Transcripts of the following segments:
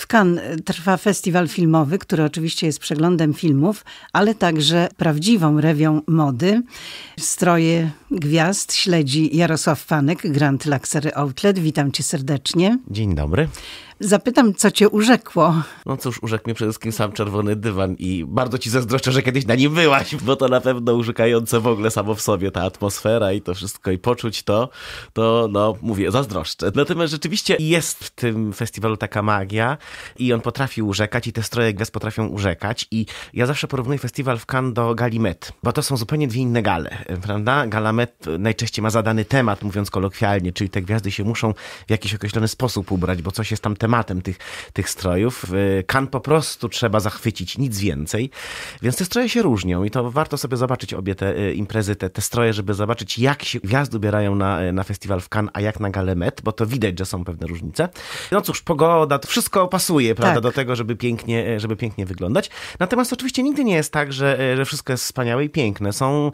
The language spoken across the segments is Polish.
W Cannes e, trwa festiwal filmowy, który oczywiście jest przeglądem filmów, ale także prawdziwą rewią mody. Stroje gwiazd śledzi Jarosław Fanek, Grand Luxury Outlet. Witam cię serdecznie. Dzień dobry. Zapytam, co cię urzekło. No cóż, urzekł mnie przede wszystkim sam czerwony dywan i bardzo ci zazdroszczę, że kiedyś na nim byłaś, bo to na pewno urzekające w ogóle samo w sobie, ta atmosfera i to wszystko i poczuć to, to no mówię, zazdroszczę. Natomiast rzeczywiście jest w tym festiwalu taka magia i on potrafi urzekać i te stroje gwiazd potrafią urzekać i ja zawsze porównuję festiwal w Cannes do Galimet, bo to są zupełnie dwie inne gale, prawda? Galamet najczęściej ma zadany temat, mówiąc kolokwialnie, czyli te gwiazdy się muszą w jakiś określony sposób ubrać, bo coś jest tam tematem tematem tych, tych strojów. Y, kan po prostu trzeba zachwycić, nic więcej. Więc te stroje się różnią i to warto sobie zobaczyć obie te y, imprezy, te, te stroje, żeby zobaczyć, jak się gwiazdy ubierają na, y, na festiwal w Kan, a jak na galę bo to widać, że są pewne różnice. No cóż, pogoda, to wszystko pasuje, prawda, tak. do tego, żeby pięknie, żeby pięknie wyglądać. Natomiast oczywiście nigdy nie jest tak, że, że wszystko jest wspaniałe i piękne. Są,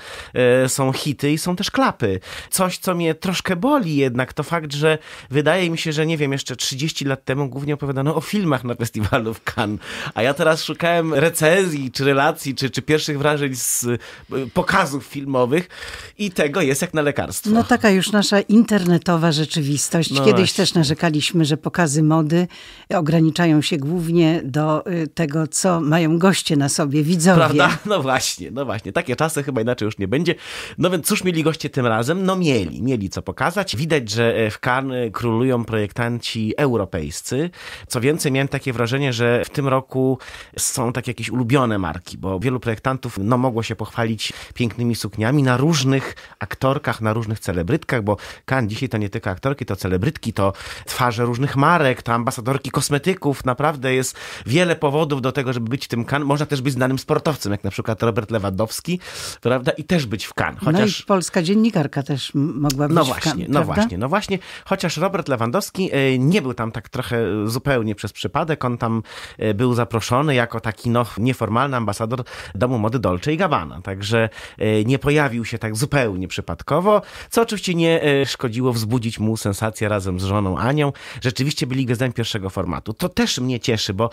są hity i są też klapy. Coś, co mnie troszkę boli jednak, to fakt, że wydaje mi się, że nie wiem, jeszcze 30 lat temu głównie opowiadano o filmach na festiwalu w Cannes. A ja teraz szukałem recenzji, czy relacji, czy, czy pierwszych wrażeń z y, pokazów filmowych i tego jest jak na lekarstwo. No taka już nasza internetowa rzeczywistość. No Kiedyś właśnie. też narzekaliśmy, że pokazy mody ograniczają się głównie do y, tego, co mają goście na sobie, widzowie. Prawda? No właśnie, no właśnie. Takie czasy chyba inaczej już nie będzie. No więc cóż mieli goście tym razem? No mieli, mieli co pokazać. Widać, że e, w Cannes królują projektanci europejscy, co więcej, miałem takie wrażenie, że w tym roku są takie jakieś ulubione marki, bo wielu projektantów no, mogło się pochwalić pięknymi sukniami na różnych aktorkach, na różnych celebrytkach, bo Kan dzisiaj to nie tylko aktorki, to celebrytki, to twarze różnych marek, to ambasadorki kosmetyków. Naprawdę jest wiele powodów do tego, żeby być w tym Kan. Można też być znanym sportowcem, jak na przykład Robert Lewandowski, prawda? I też być w Kan. Chociaż... No i polska dziennikarka też mogła no być no właśnie, w Kan, No właśnie, no właśnie. Chociaż Robert Lewandowski e, nie był tam tak trochę zupełnie przez przypadek. On tam e, był zaproszony jako taki no, nieformalny ambasador domu mody Dolce i Gabbana, także e, nie pojawił się tak zupełnie przypadkowo, co oczywiście nie e, szkodziło wzbudzić mu sensację razem z żoną Anią. Rzeczywiście byli gwiazdami pierwszego formatu. To też mnie cieszy, bo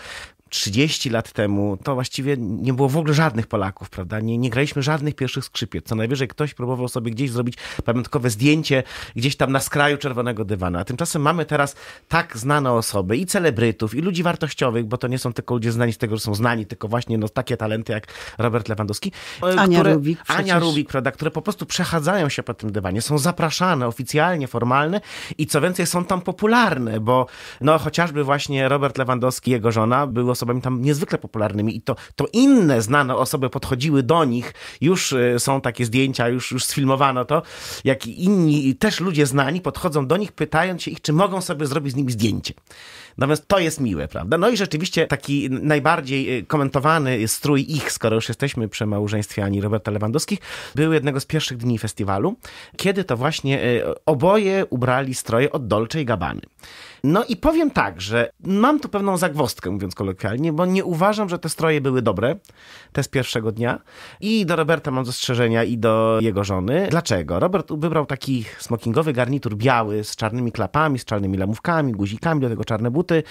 30 lat temu to właściwie nie było w ogóle żadnych Polaków, prawda? Nie, nie graliśmy żadnych pierwszych skrzypiec. Co najwyżej ktoś próbował sobie gdzieś zrobić pamiątkowe zdjęcie gdzieś tam na skraju czerwonego dywana. A tymczasem mamy teraz tak znane osoby i celebrytów, i ludzi wartościowych, bo to nie są tylko ludzie znani z tego, że są znani, tylko właśnie no, takie talenty jak Robert Lewandowski. Ania które, Rubik. Przecież. Ania Rubik, prawda? Które po prostu przechadzają się po tym dywanie, są zapraszane oficjalnie, formalne i co więcej są tam popularne, bo no chociażby właśnie Robert Lewandowski jego żona były osobą osobami tam niezwykle popularnymi i to, to inne znane osoby podchodziły do nich, już y, są takie zdjęcia, już, już sfilmowano to, jak i inni, też ludzie znani podchodzą do nich, pytając się ich, czy mogą sobie zrobić z nimi zdjęcie. Natomiast to jest miłe, prawda? No i rzeczywiście taki najbardziej y, komentowany strój ich, skoro już jesteśmy przy małżeństwie Ani Roberta Lewandowskich, był jednego z pierwszych dni festiwalu, kiedy to właśnie y, oboje ubrali stroje od Dolce i no i powiem tak, że mam tu pewną zagwostkę, mówiąc kolokwialnie, bo nie uważam, że te stroje były dobre, te z pierwszego dnia. I do Roberta mam zastrzeżenia i do jego żony. Dlaczego? Robert wybrał taki smokingowy garnitur biały z czarnymi klapami, z czarnymi lamówkami, guzikami, do tego czarne buty.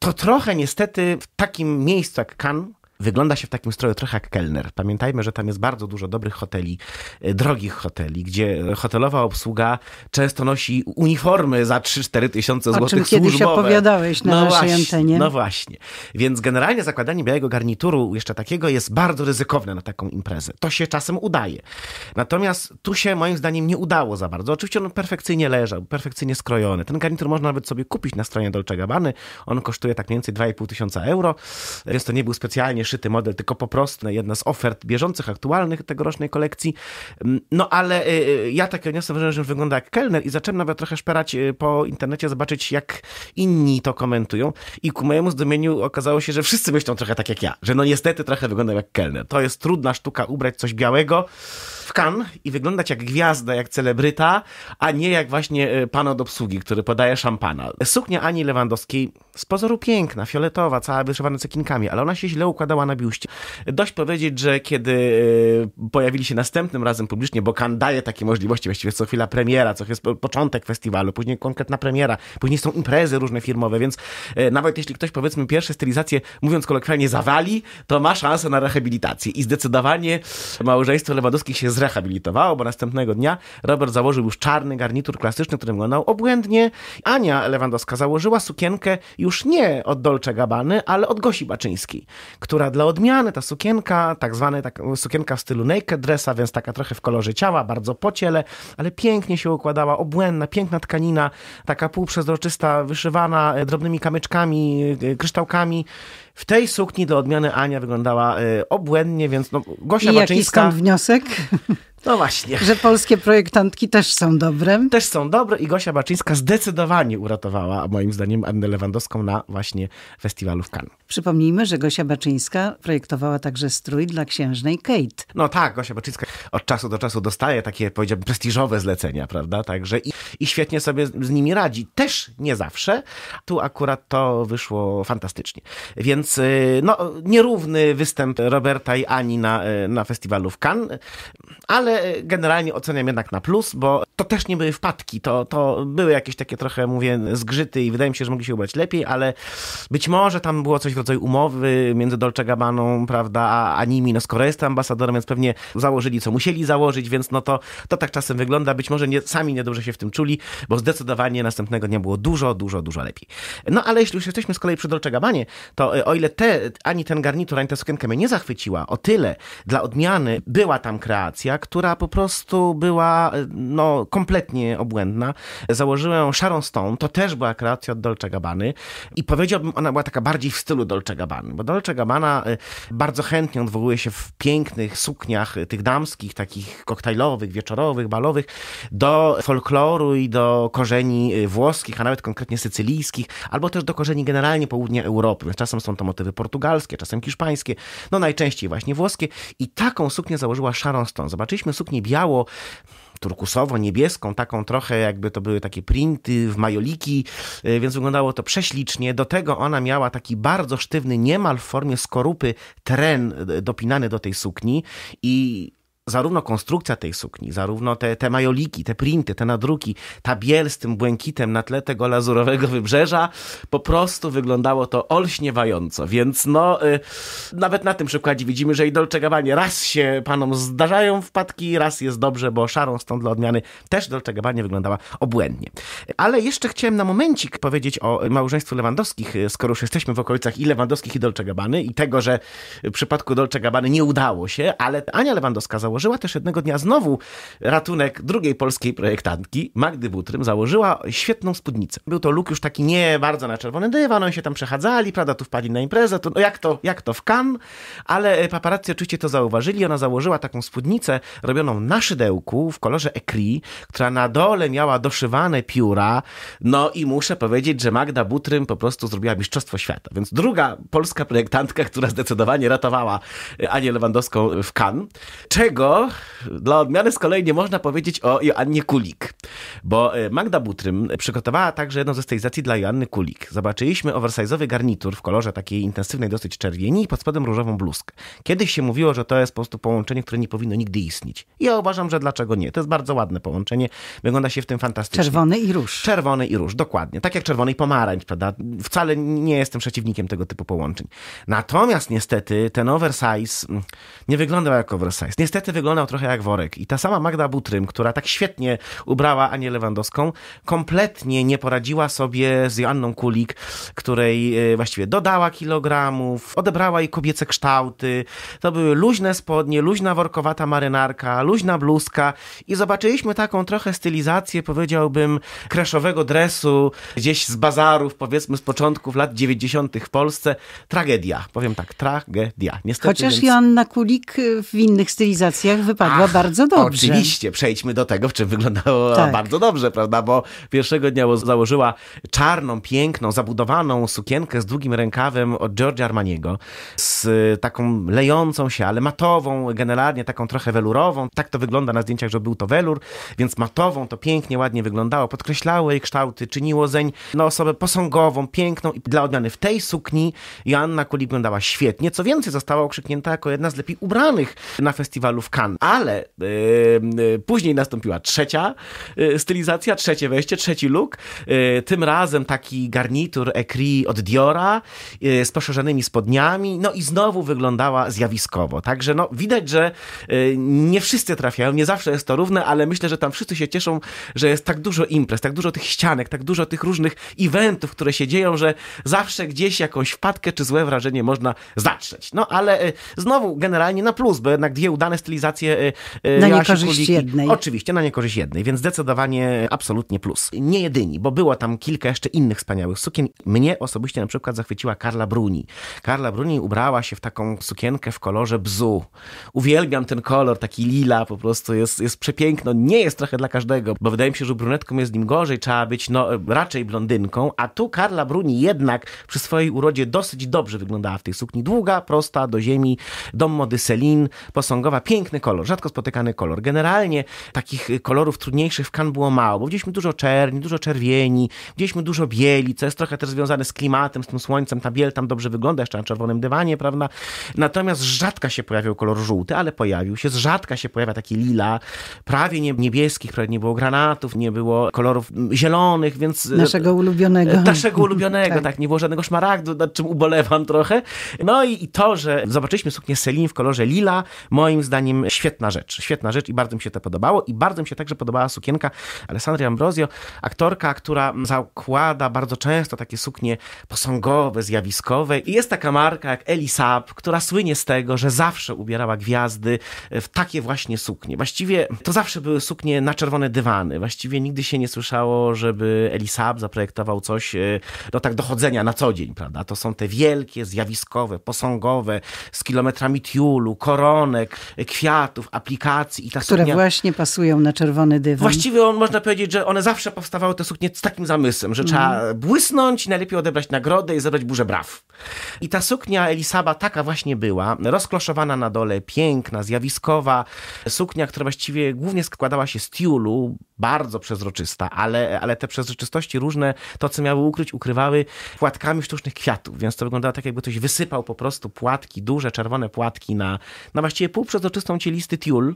To trochę niestety w takim miejscu jak Cannes, wygląda się w takim stroju trochę jak kelner. Pamiętajmy, że tam jest bardzo dużo dobrych hoteli, e, drogich hoteli, gdzie hotelowa obsługa często nosi uniformy za 3-4 tysiące złotych służbowe. czym kiedyś opowiadałeś na no naszej właśnie, antenie. No właśnie. Więc generalnie zakładanie białego garnituru jeszcze takiego jest bardzo ryzykowne na taką imprezę. To się czasem udaje. Natomiast tu się moim zdaniem nie udało za bardzo. Oczywiście on perfekcyjnie leżał, perfekcyjnie skrojony. Ten garnitur można nawet sobie kupić na stronie Dolce Gabbany. On kosztuje tak mniej więcej 2,5 tysiąca euro, więc to nie był specjalnie wyszyty model, tylko po prostu jedna z ofert bieżących, aktualnych tegorocznej kolekcji. Mm, no ale y, y, ja takie odniosłem wrażenie, że wygląda jak kelner i zacząłem nawet trochę szperać y, po internecie, zobaczyć jak inni to komentują i ku mojemu zdumieniu okazało się, że wszyscy myślą trochę tak jak ja, że no niestety trochę wygląda jak kelner. To jest trudna sztuka ubrać coś białego, w Cannes i wyglądać jak gwiazda, jak celebryta, a nie jak właśnie e, pan od obsługi, który podaje szampana. Suknia Ani Lewandowskiej z pozoru piękna, fioletowa, cała wyszywana cekinkami, ale ona się źle układała na biuście. Dość powiedzieć, że kiedy e, pojawili się następnym razem publicznie, bo Cannes daje takie możliwości, właściwie co chwila premiera, co jest początek festiwalu, później konkretna premiera, później są imprezy różne firmowe, więc e, nawet jeśli ktoś powiedzmy pierwsze stylizacje, mówiąc kolokwialnie, zawali, to ma szansę na rehabilitację i zdecydowanie małżeństwo Lewandowskich się zrehabilitowało, bo następnego dnia Robert założył już czarny garnitur klasyczny, go wyglądał obłędnie. Ania Lewandowska założyła sukienkę już nie od Dolce Gabany, ale od Gosi Baczyńskiej, która dla odmiany ta sukienka, tak zwana tak, sukienka w stylu naked dressa, więc taka trochę w kolorze ciała, bardzo po ciele, ale pięknie się układała, obłędna, piękna tkanina, taka półprzezroczysta, wyszywana e, drobnymi kamyczkami, e, kryształkami. W tej sukni do odmiany Ania wyglądała y, obłędnie, więc no, Gosia I Baczyńska... jaki skąd wniosek? No właśnie. Że polskie projektantki też są dobre. Też są dobre i Gosia Baczyńska zdecydowanie uratowała, moim zdaniem, Annę Lewandowską na właśnie festiwalu w Cannes. Przypomnijmy, że Gosia Baczyńska projektowała także strój dla księżnej Kate. No tak, Gosia Baczyńska od czasu do czasu dostaje takie, powiedziałbym, prestiżowe zlecenia, prawda? Także i, i świetnie sobie z nimi radzi. Też nie zawsze. Tu akurat to wyszło fantastycznie. Więc y, no, nierówny występ Roberta i Ani na, y, na festiwalu w Cannes, ale ale e, generalnie oceniam jednak na plus, bo to też nie były wpadki, to, to były jakieś takie trochę, mówię, zgrzyty i wydaje mi się, że mogli się ubrać lepiej, ale być może tam było coś w rodzaju umowy między Dolce Gabbaną, prawda, a, a nimi, no skoro jest ambasadorem, więc pewnie założyli, co musieli założyć, więc no to, to tak czasem wygląda, być może nie, sami niedobrze się w tym czuli, bo zdecydowanie następnego dnia było dużo, dużo, dużo lepiej. No ale jeśli już jesteśmy z kolei przy Dolce Gabbanie, to e, o ile te, ani ten garnitur, ani ta sukienka mnie nie zachwyciła, o tyle dla odmiany była tam kreacja, która która po prostu była no, kompletnie obłędna. Założyłem Sharon Stone, to też była kreacja od Dolce Gabbany i powiedziałbym, ona była taka bardziej w stylu Dolce Gabbany, bo Dolce Gabbana y, bardzo chętnie odwołuje się w pięknych sukniach, y, tych damskich, takich koktajlowych, wieczorowych, balowych, do folkloru i do korzeni y, włoskich, a nawet konkretnie sycylijskich, albo też do korzeni generalnie południa Europy. Więc czasem są to motywy portugalskie, czasem hiszpańskie, no najczęściej właśnie włoskie. I taką suknię założyła Sharon Stone. Zobaczyliśmy mieliśmy suknię biało, turkusowo-niebieską, taką trochę jakby to były takie printy w majoliki, e, więc wyglądało to prześlicznie. Do tego ona miała taki bardzo sztywny, niemal w formie skorupy tren e, dopinany do tej sukni i zarówno konstrukcja tej sukni, zarówno te, te majoliki, te printy, te nadruki, ta biel z tym błękitem na tle tego lazurowego wybrzeża, po prostu wyglądało to olśniewająco. Więc no, y, nawet na tym przykładzie widzimy, że i Dolce Gabbanie raz się panom zdarzają wpadki, raz jest dobrze, bo szarą stąd dla odmiany też Dolce gabanie wyglądała obłędnie. Ale jeszcze chciałem na momencik powiedzieć o małżeństwu Lewandowskich, y, skoro już jesteśmy w okolicach i Lewandowskich i Dolce Gabbany i tego, że w przypadku Dolce Gabbany nie udało się, ale Ania Lewandowska założyła założyła też jednego dnia znowu ratunek drugiej polskiej projektantki, Magdy Butrym, założyła świetną spódnicę. Był to luk już taki nie bardzo na czerwony dywan, oni się tam przechadzali, prawda, tu wpadli na imprezę, to no jak to, jak to w Cannes, ale e, paparazzi oczywiście to zauważyli, ona założyła taką spódnicę robioną na szydełku w kolorze ekri, która na dole miała doszywane pióra, no i muszę powiedzieć, że Magda Butrym po prostu zrobiła mistrzostwo świata. Więc druga polska projektantka, która zdecydowanie ratowała e, Anię Lewandowską w Cannes, czego dla odmiany z kolei nie można powiedzieć o Joannie Kulik, bo e, Magda Butrym przygotowała także jedną ze stylizacji dla Joanny Kulik. Zobaczyliśmy oversize'owy garnitur w kolorze takiej intensywnej dosyć czerwieni i pod spodem różową bluzkę. Kiedyś się mówiło, że to jest po prostu połączenie, które nie powinno nigdy istnieć. Ja uważam, że dlaczego nie? To jest bardzo ładne połączenie, wygląda się w tym fantastycznie. Czerwony i róż. Czerwony i róż, dokładnie. Tak jak czerwony i pomarańcz, prawda? Wcale nie jestem przeciwnikiem tego typu połączeń. Natomiast niestety ten oversize mm, nie wyglądał jak oversize. Niestety wyglądał trochę jak worek. I ta sama Magda Butrym, która tak świetnie ubrała Anię Lewandowską, kompletnie nie poradziła sobie z Joanną Kulik, której e, właściwie dodała kilogramów, odebrała jej kobiece kształty. To były luźne spodnie, luźna workowata marynarka, luźna bluzka i zobaczyliśmy taką trochę stylizację, powiedziałbym, kreszowego dresu gdzieś z bazarów, powiedzmy z początków lat 90. w Polsce. Tragedia, powiem tak, tragedia. Niestety, Chociaż więc... Joanna Kulik e, w innych stylizacjach relacjach wypadła Ach, bardzo dobrze. Oczywiście, przejdźmy do tego, w czym wyglądało tak. bardzo dobrze, prawda? Bo pierwszego dnia założyła czarną, piękną, zabudowaną sukienkę z długim rękawem od Giorgio Armaniego, z y, taką lejącą się, ale matową, generalnie taką trochę welurową. Tak to wygląda na zdjęciach, że był to welur, więc matową to pięknie, ładnie wyglądało. Podkreślało jej kształty, czyniło zeń na osobę posągową, piękną i dla odmiany w tej sukni Joanna Kulik wyglądała świetnie. Co więcej, została okrzyknięta jako jedna z lepiej ubranych na festiwalu Cannes. Ale yy, później nastąpiła trzecia y, stylizacja, trzecie wejście, trzeci look. Yy, tym razem taki garnitur Ecri od Diora yy, z poszerzonymi spodniami. No i znowu wyglądała zjawiskowo. Także no, widać, że y, nie wszyscy trafiają, nie zawsze jest to równe, ale myślę, że tam wszyscy się cieszą, że jest tak dużo imprez, tak dużo tych ścianek, tak dużo tych różnych eventów, które się dzieją, że zawsze gdzieś jakąś wpadkę czy złe wrażenie można zatrzeć. No ale y, znowu generalnie na plus, bo jednak dwie udane stylizacje Y, y, na niekorzyść Kuliki. jednej. Oczywiście, na niekorzyść jednej, więc zdecydowanie absolutnie plus. Nie jedyni, bo było tam kilka jeszcze innych wspaniałych sukien. Mnie osobiście na przykład zachwyciła Karla Bruni. Karla Bruni ubrała się w taką sukienkę w kolorze bzu. Uwielbiam ten kolor, taki lila po prostu, jest, jest przepiękno. Nie jest trochę dla każdego, bo wydaje mi się, że brunetką jest nim gorzej, trzeba być no, raczej blondynką, a tu Karla Bruni jednak przy swojej urodzie dosyć dobrze wyglądała w tej sukni. Długa, prosta, do ziemi, dom mody Selin, posągowa, piękna piękny kolor, rzadko spotykany kolor. Generalnie takich y, kolorów trudniejszych w kan było mało, bo widzieliśmy dużo czerni, dużo czerwieni, widzieliśmy dużo bieli, co jest trochę też związane z klimatem, z tym słońcem. Ta biel tam dobrze wygląda, jeszcze na czerwonym dywanie, prawda? Natomiast rzadka się pojawiał kolor żółty, ale pojawił się. Z rzadka się pojawia taki lila, prawie nie, niebieskich, prawie nie było granatów, nie było kolorów zielonych, więc... Y, naszego ulubionego. E, naszego ulubionego, tak. tak. Nie było żadnego szmaragdu, nad czym ubolewam trochę. No i, i to, że zobaczyliśmy suknię Selin w kolorze lila, moim zdaniem wszystkim świetna rzecz. Świetna rzecz i bardzo mi się to podobało. I bardzo mi się także podobała sukienka Alessandry Ambrosio, aktorka, która zakłada bardzo często takie suknie posągowe, zjawiskowe. I jest taka marka jak Elisab, która słynie z tego, że zawsze ubierała gwiazdy w takie właśnie suknie. Właściwie to zawsze były suknie na czerwone dywany. Właściwie nigdy się nie słyszało, żeby Elisab zaprojektował coś do e, no tak dochodzenia na co dzień, prawda? To są te wielkie, zjawiskowe, posągowe, z kilometrami tiulu, koronek, kwiatów, kwiatów, aplikacji i ta Które suknia... właśnie pasują na czerwony dywan. Właściwie on, można powiedzieć, że one zawsze powstawały te suknie z takim zamysłem, że mm. trzeba mhm. błysnąć, najlepiej odebrać nagrodę i zebrać burzę braw. I ta suknia Elisaba taka właśnie była, rozkloszowana na dole, piękna, zjawiskowa, suknia, która właściwie głównie składała się z tiulu, bardzo przezroczysta, ale, ale te przezroczystości różne, to co miały ukryć, ukrywały płatkami sztucznych kwiatów, więc to wyglądało tak, jakby ktoś wysypał po prostu płatki, duże czerwone płatki na, na właściwie półprzezroczystą listy Tiul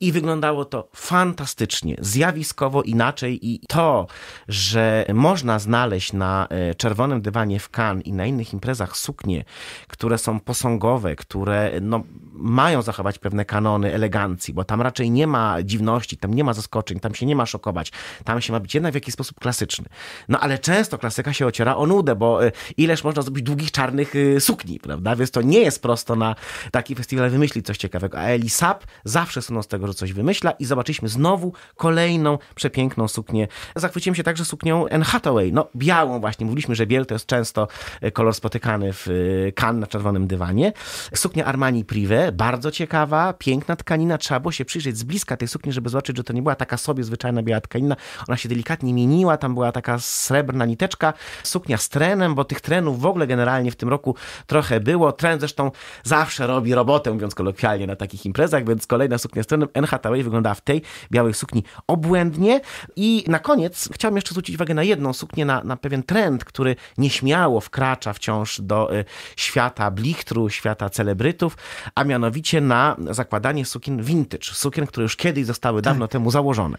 i wyglądało to fantastycznie, zjawiskowo inaczej i to, że można znaleźć na e, czerwonym dywanie w Cannes i na innych imprezach suknie, które są posągowe, które no, mają zachować pewne kanony elegancji, bo tam raczej nie ma dziwności, tam nie ma zaskoczeń, tam się nie ma szokować, tam się ma być jednak w jakiś sposób klasyczny. No ale często klasyka się ociera o nudę, bo e, ileż można zrobić długich czarnych e, sukni, prawda? Więc to nie jest prosto na taki festiwal wymyślić coś ciekawego. A Eli SAP zawsze słyną z tego, że coś wymyśla i zobaczyliśmy znowu kolejną przepiękną suknię. Zachwyciłem się także suknią Anne Hathaway, no białą właśnie. Mówiliśmy, że biel to jest często e, kolor spotykany w e, kan na czerwonym dywanie. Suknia Armani Privé, bardzo ciekawa, piękna tkanina. Trzeba było się przyjrzeć z bliska tej sukni, żeby zobaczyć, że to nie była taka sobie zwyczajna biała tkanina. Ona się delikatnie mieniła, tam była taka srebrna niteczka. Suknia z trenem, bo tych trenów w ogóle generalnie w tym roku trochę było. Tren zresztą zawsze robi robotę, mówiąc kolokwialnie, na takich imprezach imprezach, więc kolejna suknia strony. Anne Hathaway wyglądała w tej białej sukni obłędnie. I na koniec chciałbym jeszcze zwrócić uwagę na jedną suknię, na, na pewien trend, który nieśmiało wkracza wciąż do y, świata blichtru, świata celebrytów, a mianowicie na zakładanie sukien vintage, sukien, które już kiedyś zostały tak. dawno temu założone.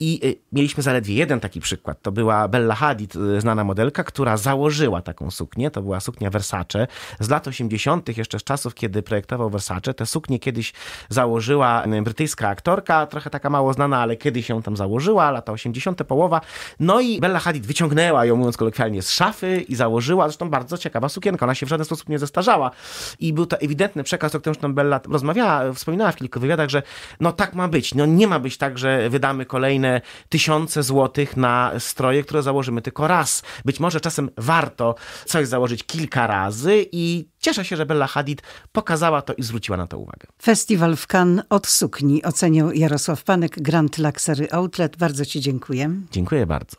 I y, mieliśmy zaledwie jeden taki przykład. To była Bella Hadid, y, znana modelka, która założyła taką suknię. To była suknia Versace z lat 80., jeszcze z czasów, kiedy projektował Versace. Te suknie kiedyś założyła brytyjska aktorka, trochę taka mało znana, ale kiedyś ją tam założyła, lata 80. połowa. No i Bella Hadid wyciągnęła ją, mówiąc kolokwialnie, z szafy i założyła, zresztą bardzo ciekawa sukienka, ona się w żaden sposób nie zestarzała. I był to ewidentny przekaz, o którym tam Bella rozmawiała, e, wspominała w kilku wywiadach, że no tak ma być, no nie ma być tak, że wydamy kolejne tysiące złotych na stroje, które założymy tylko raz. Być może czasem warto coś założyć kilka razy i Cieszę się, że Bella Hadid pokazała to i zwróciła na to uwagę. Festiwal w Cannes od sukni ocenił Jarosław Panek, Grand Luxury Outlet. Bardzo Ci dziękuję. Dziękuję bardzo.